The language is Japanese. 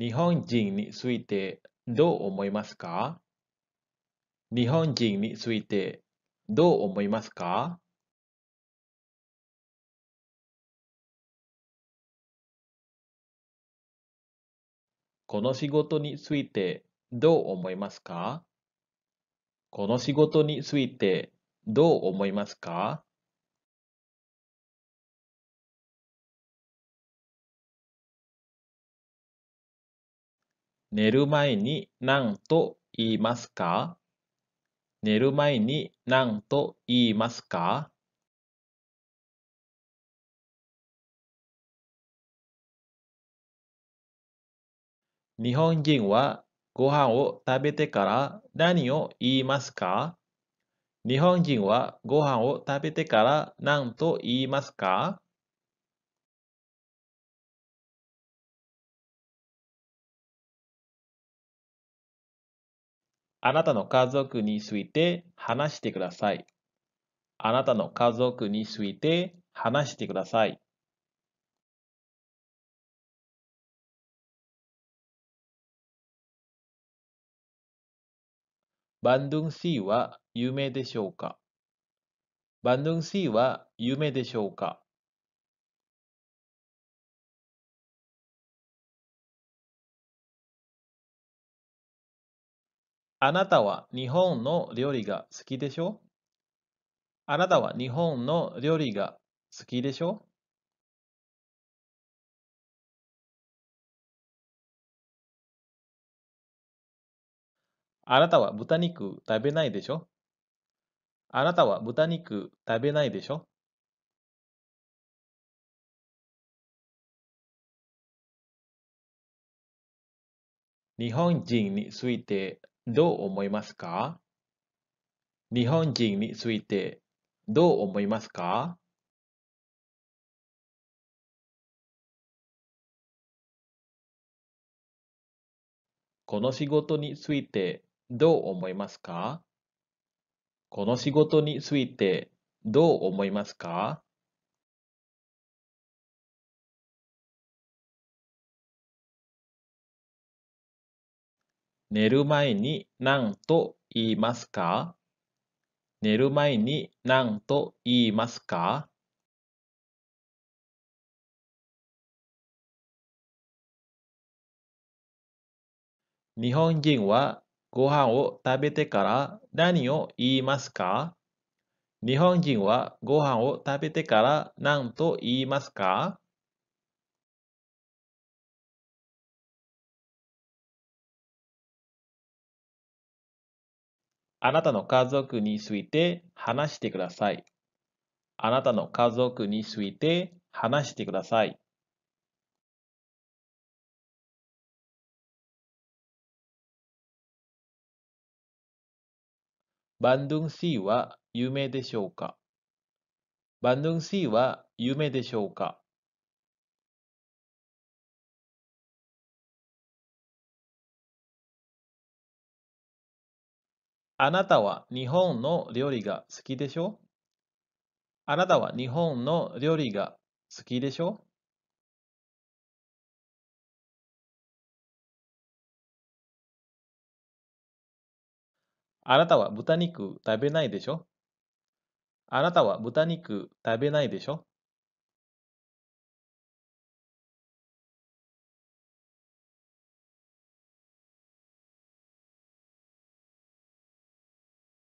日本人についてどう思いますか日本人についてどう思いますかこの仕事についてどう思いますかこの仕事についてどう思いますか寝る前に何と言いますか寝る前に何と言いますか日本人はご飯を食べてから何を言いますか日本人はご飯を食べてから何と言いますかあなたの家族について話してください。あなたの家族について話してください。バンドゥンシーは有名でしょうかバンドゥンシーは有名でしょうかあなたは日本の料理が好きでしょあなたは日本の料理が好きでしょあなたは豚肉食べないでしょあなたは豚肉食べないでしょ日本人についてどう思いますか日本人についてどう思いますかこの仕事についてどう思いますかこの仕事についてどう思いますか寝る前に何と言いますか寝る前に何と言いますか日本人はご飯を食べてから何を言いますか日本人はご飯を食べてから何と言いますかあなたの家族について話してください。あなたの家族について話してください。バンドゥンシーは有名でしょうかバンドゥンシーは有名でしょうかあなたは日本の料理が好きでしょあなたは日本の料理が好きでしょあなたは豚肉食べないでしょあなたは豚肉食べないでしょ